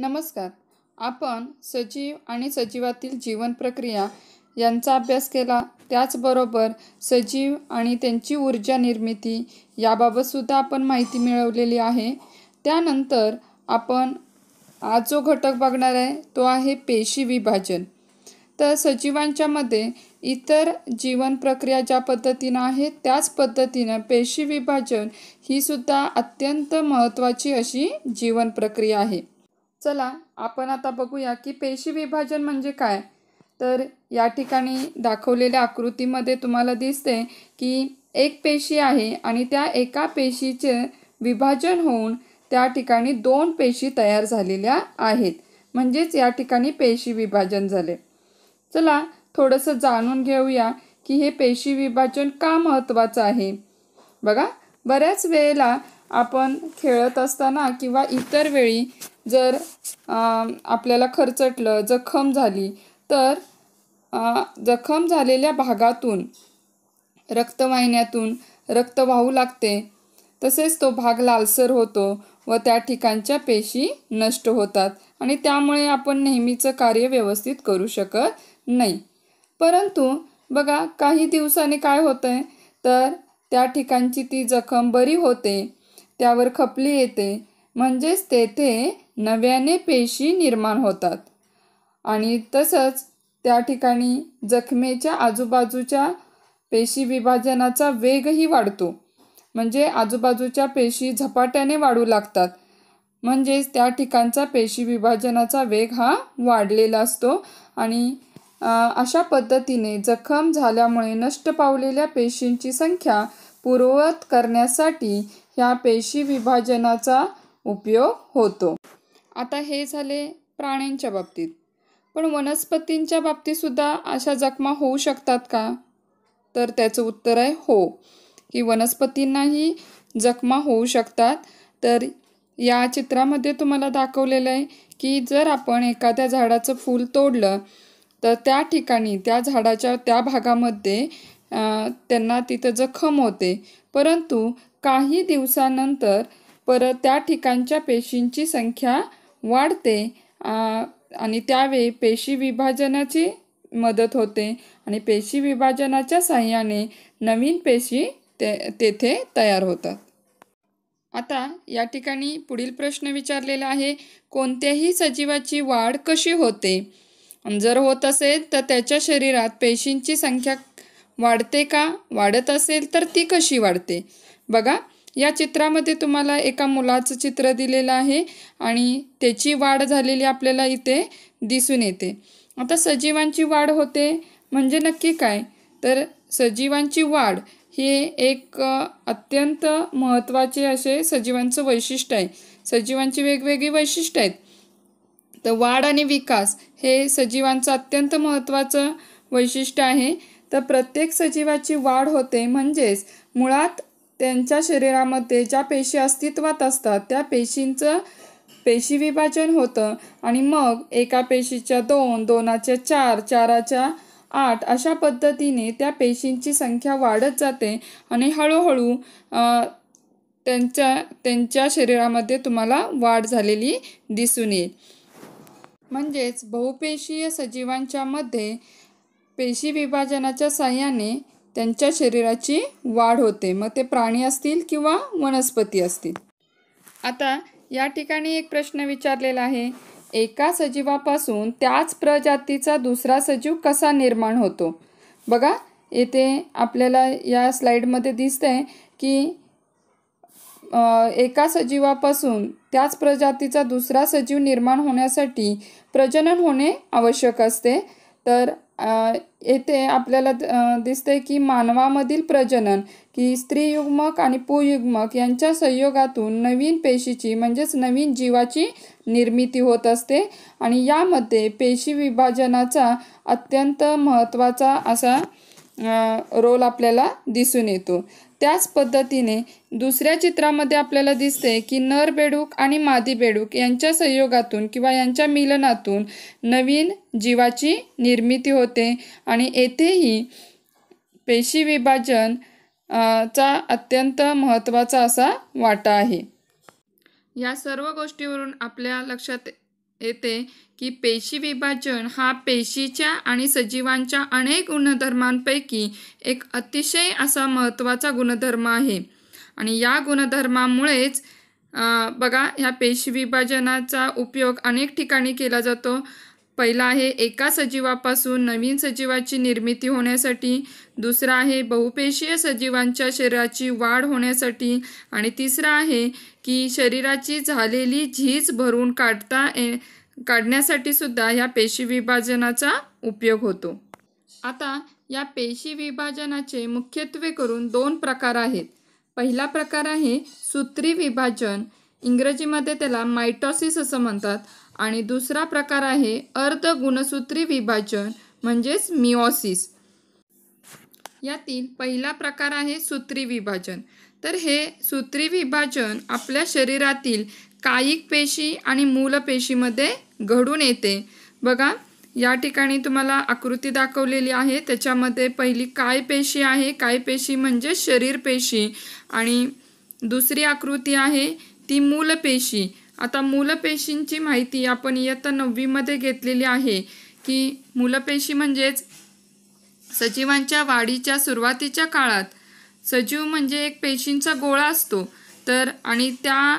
नमस्कार आपण सजीव आणि सजीवातील जीवन प्रक्रिया यांचा अभ्यास केला त्याचबरोबर सजीव आणि त्यांची ऊर्जा निर्मिती याबाबतसुद्धा आपण माहिती मिळवलेली आहे त्यानंतर आपण आज जो घटक बघणार आहे तो आहे पेशी विभाजन तर सजीवांच्यामध्ये इतर जीवन प्रक्रिया ज्या पद्धतीनं आहे त्याच पद्धतीनं पेशी विभाजन ही सुद्धा अत्यंत महत्त्वाची अशी जीवन प्रक्रिया आहे चला आपण आता बघूया की पेशी विभाजन म्हणजे काय तर या ठिकाणी दाखवलेल्या आकृतीमध्ये तुम्हाला दिसते की एक पेशी आहे आणि त्या एका पेशीचे विभाजन होऊन त्या ठिकाणी दोन पेशी तयार झालेल्या आहेत म्हणजेच या ठिकाणी पेशी विभाजन झाले चला थोडंसं जाणून घेऊया की हे पेशी विभाजन का महत्त्वाचं आहे बघा बऱ्याच वेळेला आपण खेळत असताना किंवा इतर वेळी जर आपल्याला खरचटलं जखम झाली तर जखम झालेल्या भागातून रक्तवाहिन्यातून रक्त वाहू लागते तसेच तो भाग लालसर होतो व त्या ठिकाणच्या पेशी नष्ट होतात आणि त्यामुळे आपण नेहमीचं कार्य व्यवस्थित करू शकत नाही परंतु बघा काही दिवसांनी काय होतं आहे तर त्या ठिकाणची ती जखम बरी होते त्यावर खपली येते म्हणजेच तेथे नव्याने पेशी निर्माण होतात आणि तसंच त्या ठिकाणी जखमेच्या आजूबाजूच्या पेशी विभाजनाचा वेगही वाढतो म्हणजे आजूबाजूच्या पेशी झपाट्याने वाढू लागतात म्हणजेच त्या ठिकाणचा पेशी विभाजनाचा वेग हा वाढलेला असतो आणि अशा पद्धतीने जखम झाल्यामुळे नष्ट पावलेल्या पेशींची संख्या पूर्ववत करण्यासाठी ह्या पेशी विभाजनाचा उपयोग होतो आता हे झाले प्राण्यांच्या बाबतीत पण वनस्पतींच्या बाबतीतसुद्धा अशा जखमा होऊ शकतात का तर त्याचं उत्तर आहे हो की वनस्पतींनाही जखमा होऊ शकतात तर या चित्रामध्ये तुम्हाला दाखवलेलं आहे की जर आपण एखाद्या झाडाचं फूल तोडलं तर त्या ठिकाणी त्या झाडाच्या त्या भागामध्ये त्यांना तिथं जखम होते परंतु काही दिवसानंतर परत त्या ठिकाणच्या पेशींची संख्या वाढते आणि त्यावेळी पेशी विभाजनाची मदत होते आणि पेशी विभाजनाच्या सहाय्याने नवीन पेशी ते तेथे तयार होतात आता या ठिकाणी पुढील प्रश्न विचारलेला आहे कोणत्याही सजीवाची वाढ कशी होते जर होत असेल तर त्याच्या शरीरात पेशींची संख्या वाढते का वाढत असेल तर ती कशी वाढते बघा या चित्रामध्ये तुम्हाला एका मुलाचं चित्र दिलेलं आहे आणि त्याची वाढ झालेली आपल्याला इथे दिसून येते आता सजीवांची वाढ होते म्हणजे नक्की काय तर सजीवांची वाढ हे एक अत्यंत महत्त्वाचे असे सजीवांचं वैशिष्ट्य आहे सजीवांची वेगवेगळी वैशिष्ट्य आहेत तर वाढ आणि विकास हे सजीवांचं अत्यंत महत्त्वाचं वैशिष्ट्य आहे तर प्रत्येक सजीवाची वाढ होते म्हणजेच मुळात त्यांच्या शरीरामध्ये ज्या पेशी अस्तित्वात असतात त्या पेशींचं पेशी विभाजन होतं आणि मग एका पेशीच्या दोन दोनाच्या चार चाराच्या आठ अशा पद्धतीने त्या पेशींची संख्या वाढत जाते आणि हळूहळू त्यांच्या त्यांच्या शरीरामध्ये तुम्हाला वाढ झालेली दिसून येईल म्हणजेच बहुपेशीय सजीवांच्या मध्ये पेशी विभाजनाच्या साह्याने त्यांच्या शरीराची वाढ होते मग ते प्राणी असतील किंवा वनस्पती असतील आता या ठिकाणी एक प्रश्न विचारलेला आहे एका सजीवापासून त्याच प्रजातीचा दुसरा सजीव कसा निर्माण होतो बघा येथे आपल्याला या स्लाईडमध्ये दिसतं आहे की एका सजीवापासून त्याच प्रजातीचा दुसरा सजीव निर्माण होण्यासाठी प्रजनन होणे आवश्यक असते तर येथे आपल्याला दिसते की मानवामधील प्रजनन की स्त्रीयुग्मक आणि पुयुग्मक यांच्या संयोगातून नवीन पेशीची म्हणजेच नवीन जीवाची निर्मिती होत असते आणि यामध्ये पेशी विभाजनाचा अत्यंत महत्वाचा असा रोल आपल्याला दिसून येतो त्याच पद्धतीने दुसऱ्या चित्रामध्ये आपल्याला दिसते की नर बेडूक आणि मादी बेडूक यांच्या संयोगातून किंवा यांच्या मिलनातून नवीन जीवाची निर्मिती होते आणि येथेही पेशी विभाजन चा अत्यंत महत्त्वाचा असा वाटा आहे या सर्व गोष्टीवरून आपल्या लक्षात येते की पेशी विभाजन हा पेशीच्या आणि सजीवांच्या अनेक गुणधर्मांपैकी एक अतिशय असा महत्त्वाचा गुणधर्म आहे आणि या गुणधर्मामुळेच बघा ह्या पेशी विभाजनाचा उपयोग अनेक ठिकाणी केला जातो पहिला आहे एका सजीवापासून नवीन सजीवाची निर्मिती होण्यासाठी दुसरा आहे बहुपेशीय सजीवांच्या शरीराची वाढ होण्यासाठी आणि तिसरा आहे की शरीराची झालेली झीज भरून काढता ए काढण्यासाठी सुद्धा ह्या पेशी विभाजनाचा उपयोग होतो आता या पेशी विभाजनाचे मुख्यत्वे करून दोन प्रकार आहेत पहिला प्रकार आहे सूत्री विभाजन इंग्रजीमध्ये त्याला मायटॉसिस असं म्हणतात आणि दुसरा प्रकार आहे अर्ध गुणसूत्री विभाजन म्हणजेच मिओसिस यातील पहिला प्रकार आहे सूत्री विभाजन तर हे सूत्री विभाजन आपल्या शरीरातील कायिक पेशी आणि मूलपेशीमध्ये घडून येते बघा या ठिकाणी तुम्हाला आकृती दाखवलेली आहे त्याच्यामध्ये पहिली काय पेशी आहे काय पेशी म्हणजे शरीर पेशी आणि दुसरी आकृती आहे ती मूलपेशी आता मूलपेशींची माहिती आपण इयत्ता नववीमध्ये घेतलेली आहे की मूलपेशी म्हणजेच सजीवांच्या वाढीच्या सुरुवातीच्या काळात सजीव म्हणजे एक पेशींचा गोळा असतो तर आणि त्या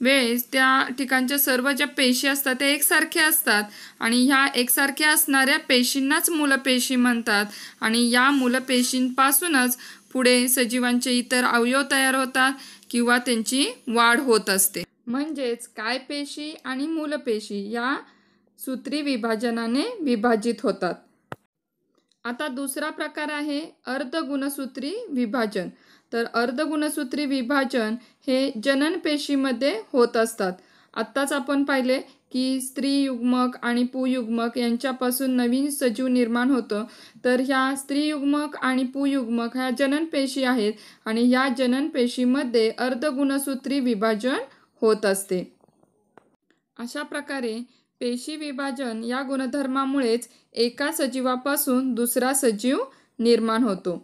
वेळेस त्या ठिकाणच्या सर्व ज्या पेशी असतात त्या एकसारख्या असतात आणि ह्या एकसारख्या असणाऱ्या पेशींनाच मूलपेशी म्हणतात आणि या मूलपेशींपासूनच पुढे सजीवांचे इतर अवयव तयार होतात किंवा त्यांची वाढ होत असते म्हणजेच काय पेशी आणि मूलपेशी या सूत्री विभाजनाने विभाजित होतात आता दुसरा प्रकार आहे अर्धगुणसूत्री विभाजन तर अर्धगुणसूत्री विभाजन हे जनन पेशीमध्ये होत असतात आत्ताच आपण पाहिले की स्त्री युग्मक आणि पुयुग्मक यांच्यापासून नवीन सजीव निर्माण होतं तर ह्या स्त्री युग्मक आणि पुयुग्मक ह्या जननपेशी आहेत आणि ह्या जननपेशीमध्ये अर्धगुणसूत्री विभाजन होत असते अशा प्रकारे पेशी विभाजन या गुणधर्मामुळेच एका सजीवापासून दुसरा सजीव निर्माण होतो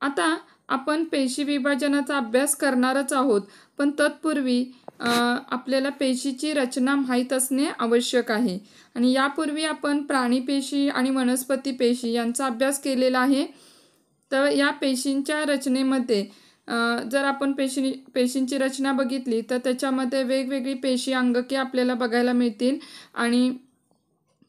आता आपण पेशी विभाजनाचा अभ्यास करणारच आहोत पण तत्पूर्वी आपल्याला पेशीची रचना माहीत असणे आवश्यक आहे आणि यापूर्वी आपण प्राणी पेशी आणि वनस्पती पेशी यांचा अभ्यास केलेला आहे तर या पेशींच्या रचनेमध्ये जर आपण पेशी पेशींची रचना बघितली तर त्याच्यामध्ये वेगवेगळी पेशी अंगके आपल्याला बघायला मिळतील आणि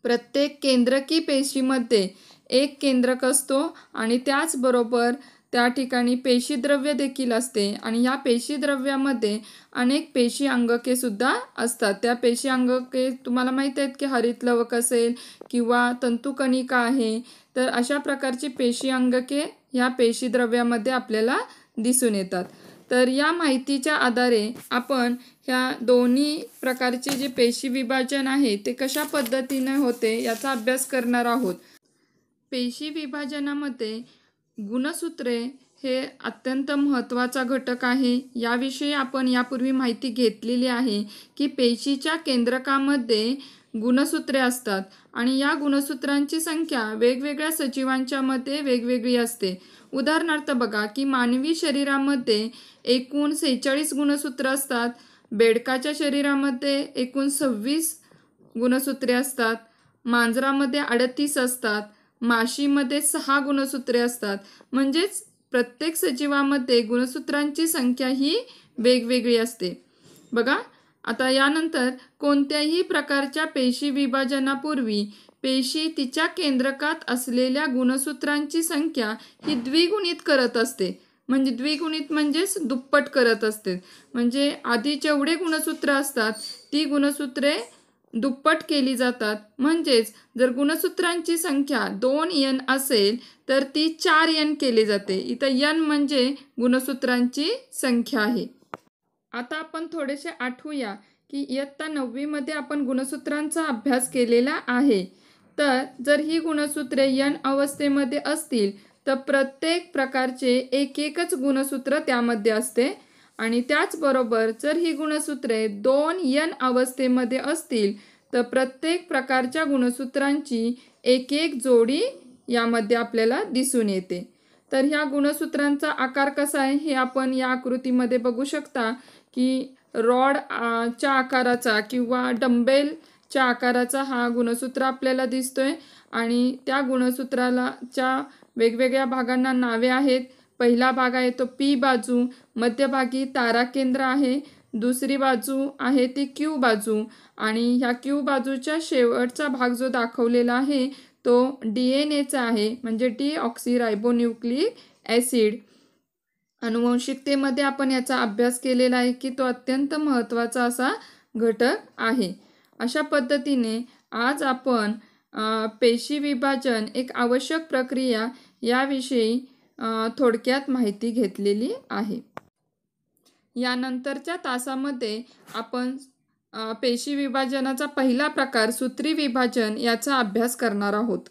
प्रत्येक केंद्रकी पेशीमध्ये एक केंद्रक असतो आणि त्याचबरोबर त्या ठिकाणी पेशीद्रव्य देखील असते आणि या पेशीद्रव्यामध्ये अनेक पेशी अंगकेसुद्धा असतात त्या पेशी अंगके तुम्हाला माहीत आहेत की हरितलवक असेल किंवा तंतुकणिका आहे तर अशा प्रकारची पेशी अंगके ह्या पेशीद्रव्यामध्ये आपल्याला दिसून येतात तर या माहितीच्या आधारे आपण ह्या दोन्ही प्रकारचे जे पेशी विभाजन आहे ते कशा पद्धतीने होते याचा अभ्यास करणार आहोत पेशी विभाजनामध्ये गुणसूत्रे हे अत्यंत महत्त्वाचा घटक आहे याविषयी आपण यापूर्वी माहिती घेतलेली आहे की पेशीच्या केंद्रकामध्ये गुणसूत्रे असतात आणि या गुणसूत्रांची संख्या वेगवेगळ्या सजीवांच्या मते वेगवेगळी असते उदाहरणार्थ बघा की मानवी शरीरामध्ये एकूण सेहेचाळीस गुणसूत्र असतात बेडकाच्या शरीरामध्ये एकूण सव्वीस गुणसूत्रे असतात मांजरामध्ये अडतीस असतात माशीमध्ये सहा गुणसूत्रे असतात म्हणजेच प्रत्येक सजीवामध्ये गुणसूत्रांची संख्या ही वेगवेगळी असते बघा आता यानंतर कोणत्याही प्रकारच्या पेशी विभाजनापूर्वी पेशी तिच्या केंद्रकात असलेल्या गुणसूत्रांची संख्या ही द्विगुणित करत असते म्हणजे द्विगुणित म्हणजेच दुप्पट करत असते म्हणजे आधी जेवढे गुणसूत्र असतात ती गुणसूत्रे दुप्पट केली जातात म्हणजेच जर गुणसूत्रांची संख्या दोन यन असेल तर ती चार यन केली जाते इथं यन म्हणजे गुणसूत्रांची संख्या आहे आता आपण थोडेसे आठवूया की इयत्ता नववीमध्ये आपण गुणसूत्रांचा अभ्यास केलेला आहे तर जर ही गुणसूत्रे यन अवस्थेमध्ये असतील तर प्रत्येक प्रकारचे एक एकच गुणसूत्र त्यामध्ये असते आणि त्याचबरोबर जर ही गुणसूत्रे दोन यन अवस्थेमध्ये असतील तर प्रत्येक प्रकारच्या गुणसूत्रांची एक एक जोडी यामध्ये आपल्याला दिसून येते तर ह्या गुणसूत्रांचा आकार कसा आहे हे आपण या आकृतीमध्ये बघू शकता की रॉड च्या आकाराचा किंवा डंबेलच्या आकाराचा हा गुणसूत्र आपल्याला दिसतोय आणि त्या गुणसूत्राला च्या वेगवेगळ्या भागांना नावे आहेत पहिला भाग आहे तो पी बाजू मध्यभागी तारा केंद्र आहे दुसरी बाजू आहे ती क्यू बाजू आणि ह्या क्यू बाजूच्या शेवटचा भाग जो दाखवलेला आहे तो डी एन एचा आहे म्हणजे डी ऑक्सिरायबोन्युक्लिक ॲसिड अनुवंशिकतेमध्ये आपण याचा अभ्यास केलेला आहे की तो अत्यंत महत्त्वाचा असा घटक आहे अशा पद्धतीने आज आपण पेशी विभाजन एक आवश्यक प्रक्रिया याविषयी थोडक्यात माहिती घेतलेली आहे यानंतरच्या तासामध्ये आपण पेशी विभाजनाचा पहिला प्रकार सूत्री विभाजन याचा अभ्यास करणार आहोत